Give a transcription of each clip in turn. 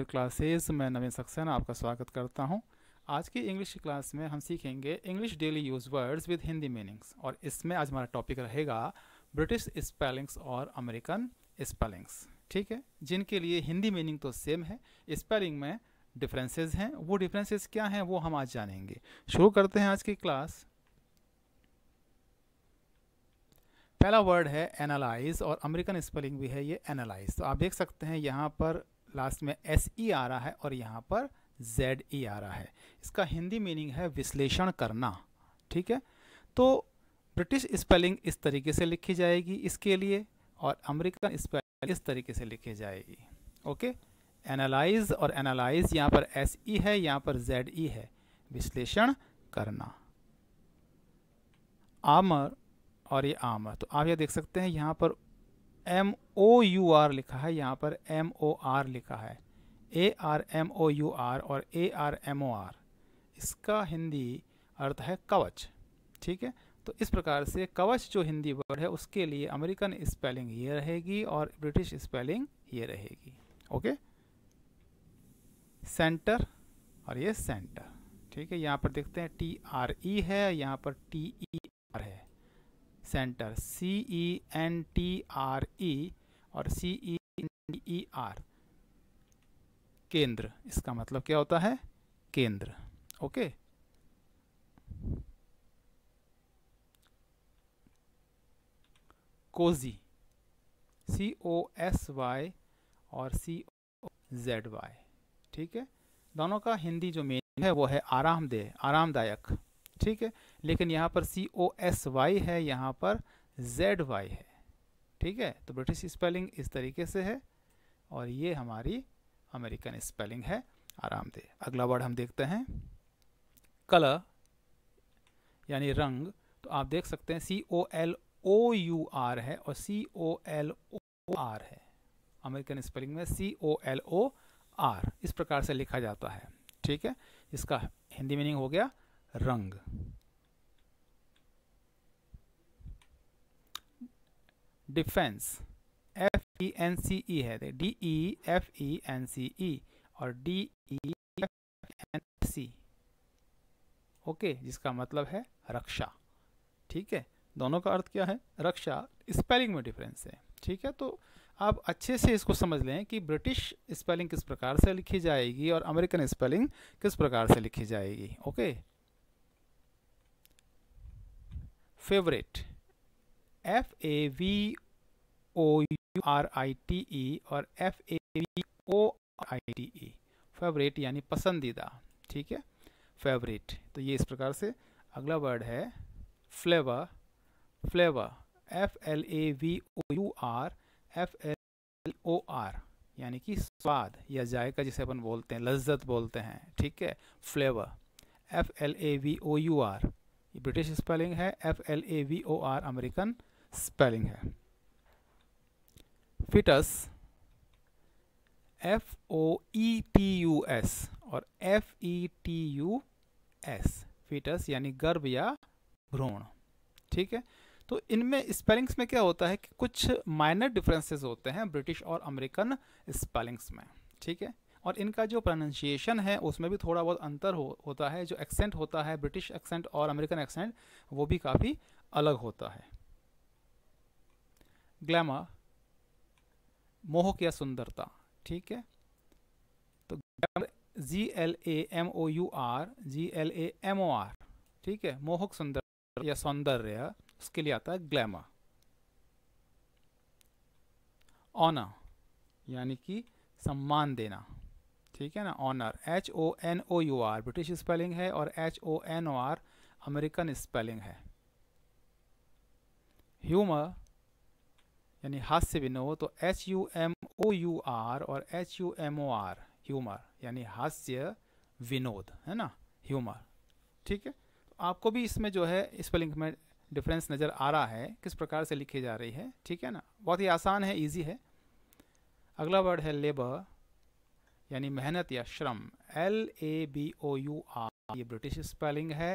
Master classes मैं नवीन सक्सेना आपका स्वागत करता हूं आज की इंग्लिश क्लास में हम सीखेंगे English daily use words with Hindi meanings और इसमें आज हमारा टॉपिक रहेगा ब्रिटिश स्पेलिंग्स और अमेरिकन स्पेलिंग्स ठीक है जिनके लिए हिंदी मीनिंग तो सेम है स्पेलिंग में डिफ्रेंसेज हैं वो डिफ्रेंसेज क्या हैं वो हम आज जानेंगे शुरू करते हैं आज की क्लास पहला वर्ड है एनालाइज और अमेरिकन स्पेलिंग भी है ये एनालाइज तो आप देख सकते हैं यहाँ पर लास्ट में एस ई e आ रहा है और यहाँ पर जेड ई e आ रहा है इसका हिंदी मीनिंग है विश्लेषण करना ठीक है तो ब्रिटिश स्पेलिंग इस तरीके से लिखी जाएगी इसके लिए और अमेरिकन स्पेलिंग इस तरीके से लिखी जाएगी ओके एनालाइज और एनालाइज यहाँ पर एस ई e है यहाँ पर जेड ई है विश्लेषण करना आमर और ये आमर तो आप ये देख सकते हैं यहाँ पर एम ओ यू आर लिखा है यहाँ पर एम ओ आर लिखा है A R M O U R और A R M O R इसका हिंदी अर्थ है कवच ठीक है तो इस प्रकार से कवच जो हिंदी वर्ड है उसके लिए अमेरिकन स्पेलिंग ये रहेगी और ब्रिटिश स्पेलिंग ये रहेगी ओके सेंटर और ये सेंटर ठीक है यहाँ पर देखते हैं टी आर ई है यहाँ पर T E e centre C E N T R E और C E N E R केंद्र इसका मतलब क्या होता है केंद्र okay cosy C O S Y और सी ओ जेड वाई ठीक है दोनों का हिंदी जो मेन है वो है आरामदेह आरामदायक ठीक है लेकिन यहाँ पर सी ओ एस वाई है यहाँ पर जेड वाई है ठीक है तो ब्रिटिश स्पेलिंग इस तरीके से है और ये हमारी अमेरिकन स्पेलिंग है आरामदेह अगला वर्ड हम देखते हैं कलर यानी रंग तो आप देख सकते हैं C O L O U R है और C O L O R है अमेरिकन स्पेलिंग में C O L O are इस प्रकार से लिखा जाता है ठीक है इसका हिंदी मीनिंग हो गया रंग defence F E N C E है D E F E N C E और D E F N C okay जिसका मतलब है रक्षा ठीक है दोनों का अर्थ क्या है रक्षा स्पेलिंग में डिफरेंस है ठीक है तो आप अच्छे से इसको समझ लें कि ब्रिटिश स्पेलिंग किस प्रकार से लिखी जाएगी और अमेरिकन स्पेलिंग किस प्रकार से लिखी जाएगी okay favourite F A V O U R I T E और F A V O I T E favourite यानी पसंदीदा ठीक है फेवरेट तो ये इस प्रकार से अगला वर्ड है flavour flavour F L A V O U R F L O R यानी कि स्वाद या जायका जिसे अपन बोलते हैं लज्जत बोलते हैं ठीक है flavour F L A V O U R British spelling है F L A V O R American spelling है foetus F O E T U S और F E T U S foetus यानी गर्भ या भ्रूण ठीक है तो इनमें स्पेलिंग्स में क्या होता है कि कुछ माइनर डिफरेंसेस होते हैं ब्रिटिश और अमेरिकन स्पेलिंग्स में ठीक है और इनका जो प्रोनाउंसिएशन है उसमें भी थोड़ा बहुत अंतर हो, होता है जो एक्सेंट होता है ब्रिटिश एक्सेंट और अमेरिकन एक्सेंट वो भी काफ़ी अलग होता है ग्लैमर मोह या सुंदरता ठीक है तो G L A M O U R G L A M O R ठीक है मोहक सुंदर या सौंदर्य उसके लिए आता है ग्लैमर ऑना यानी कि सम्मान देना ठीक है ना honour H O N O U R British spelling है और H O N O R American spelling है ह्यूमर यानी हास्य विनोद तो H U M O U R और H U M O R humour यानी हास्य विनोद है ना ह्यूमर ठीक है तो आपको भी इसमें जो है स्पेलिंग में डिफरेंस नज़र आ रहा है किस प्रकार से लिखी जा रही है ठीक है ना बहुत ही आसान है इजी है अगला वर्ड है लेबर यानी मेहनत या श्रम L A B O U R ये ब्रिटिश स्पेलिंग है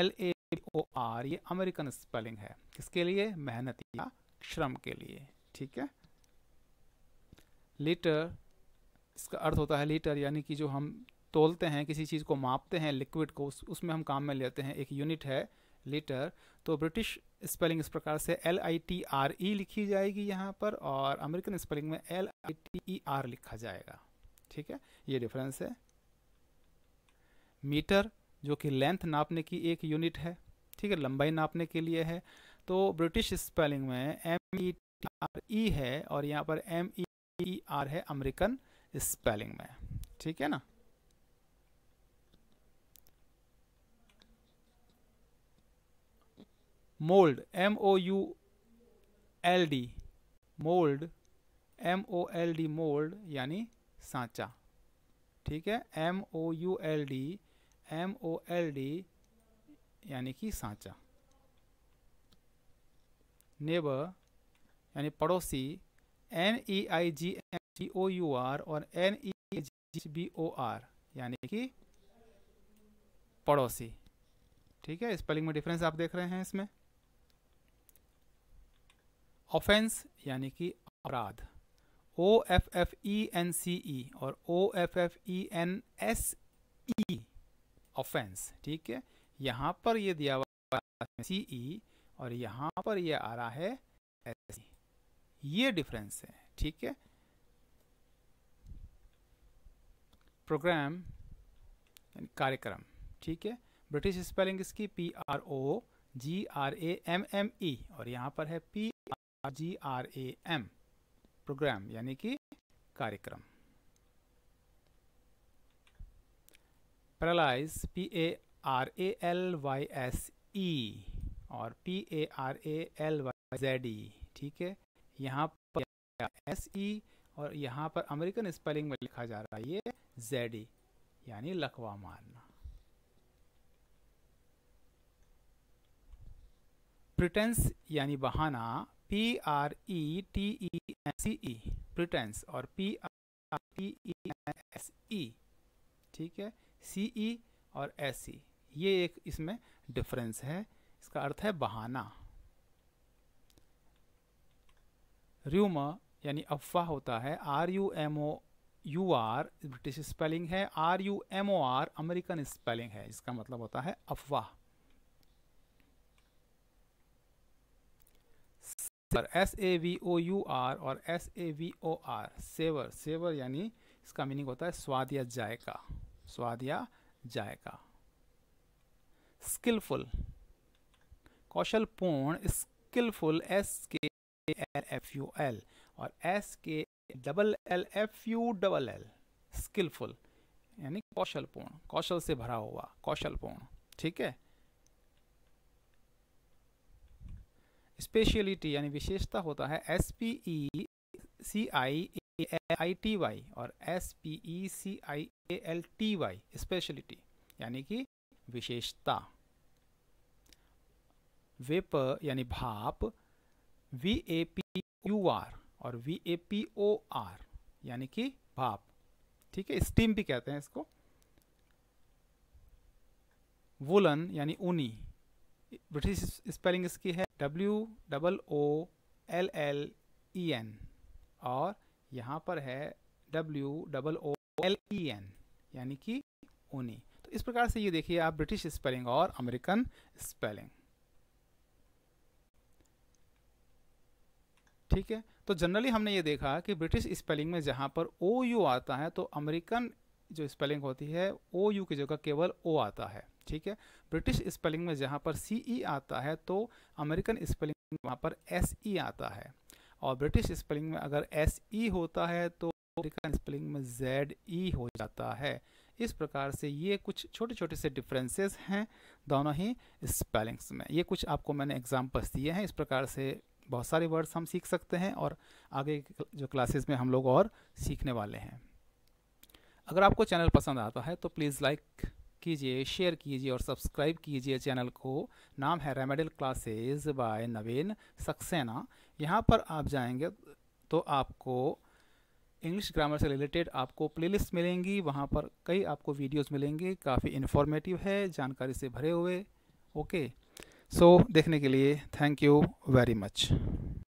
एल ए ओ आर ये अमेरिकन स्पेलिंग है किसके लिए मेहनत या श्रम के लिए ठीक है लीटर इसका अर्थ होता है लीटर यानी कि जो हम तोलते हैं किसी चीज़ को मापते हैं लिक्विड को उस, उसमें हम काम में लेते हैं एक यूनिट है लीटर तो ब्रिटिश स्पेलिंग इस प्रकार से L I T R E लिखी जाएगी यहाँ पर और अमेरिकन स्पेलिंग में L I T E R लिखा जाएगा ठीक है ये डिफरेंस है मीटर जो कि लेंथ नापने की एक यूनिट है ठीक है लंबाई नापने के लिए है तो ब्रिटिश स्पेलिंग में M E T R E है और यहाँ पर एम ई आर है अमेरिकन स्पेलिंग में ठीक है ना mould M O U L D mould M O L D mould यानी सांचा ठीक है M O U L D M O L D यानी कि सांचा नेबर यानी पड़ोसी N E I G M G O U R और N E G B O R यानी कि पड़ोसी ठीक है स्पेलिंग में डिफरेंस आप देख रहे हैं इसमें ऑफेंस यानी कि अपराध O F F E N C E और O F F E N S E offence ठीक है यहाँ पर ये दिया हुआ सी ई e और यहाँ पर ये आ रहा है एस e। ये डिफरेंस है ठीक है प्रोग्राम कार्यक्रम ठीक है ब्रिटिश स्पेलिंग इसकी P R O G R A M M E और यहाँ पर है P R G R A M program यानी कि कार्यक्रम paralyse P A R A L Y S E और P A R A L Y Z E ठीक है यहाँ पर एस ई e और यहाँ पर अमेरिकन स्पेलिंग में लिखा जा रहा है ये जेड ई e, यानी लकवा मारना प्रिटेंस यानी बहाना P R E T E C E pretence और P R T E S E ठीक है सी ई और एस ई ये एक इसमें डिफरेंस है इसका अर्थ है बहाना र्यूम यानी अफवाह होता है R U M O U R British spelling है R U M O R American spelling है इसका मतलब होता है अफवाह savour S A V O U R और S A V O R savour savour यानी इसका मीनिंग होता है स्वाद या जायका स्वाद या जायका स्किलफुल कौशल पूर्ण skilful S K L F U L और S K double L F U double L skilful यानी कौशलपूर्ण कौशल से भरा हुआ कौशलपूर्ण ठीक है स्पेशलिटी यानी विशेषता होता है S P E C I I T Y और S P E C I A L T Y speciality यानी कि विशेषता वेप यानी भाप V A P U R और V A P O R यानी कि भाप ठीक है स्टीम भी कहते हैं इसको वुलन यानी ऊनी ब्रिटिश स्पेलिंग इसकी है W double O L L E N और यहाँ पर है W double O L E N यानी कि ओनी तो इस प्रकार से ये देखिए आप ब्रिटिश स्पेलिंग और अमेरिकन स्पेलिंग ठीक है तो जनरली हमने ये देखा कि ब्रिटिश स्पेलिंग में जहाँ पर ओ यू आता है तो अमेरिकन जो स्पेलिंग होती है ओ यू की जगह केवल ओ आता है ठीक है ब्रिटिश स्पेलिंग में जहाँ पर सी ई e आता है तो अमेरिकन स्पेलिंग वहाँ पर एस ई e आता है और ब्रिटिश स्पेलिंग में अगर एस ई e होता है तो अमेरिकन स्पेलिंग में जेड ई हो जाता है इस प्रकार से ये कुछ छोटे छोटे से डिफरेंसेस हैं दोनों ही स्पेलिंग्स में ये कुछ आपको मैंने एग्जाम्पल्स दिए हैं इस प्रकार से बहुत सारे वर्ड्स हम सीख सकते हैं और आगे जो क्लासेस में हम लोग और सीखने वाले हैं अगर आपको चैनल पसंद आता है तो प्लीज़ लाइक कीजिए शेयर कीजिए और सब्सक्राइब कीजिए चैनल को नाम है remedial classes by Naveen Saxena यहाँ पर आप जाएंगे तो आपको इंग्लिश ग्रामर से रिलेटेड आपको प्लेलिस्ट मिलेंगी वहाँ पर कई आपको वीडियोस मिलेंगे काफ़ी इन्फॉर्मेटिव है जानकारी से भरे हुए ओके सो so, देखने के लिए थैंक यू वेरी मच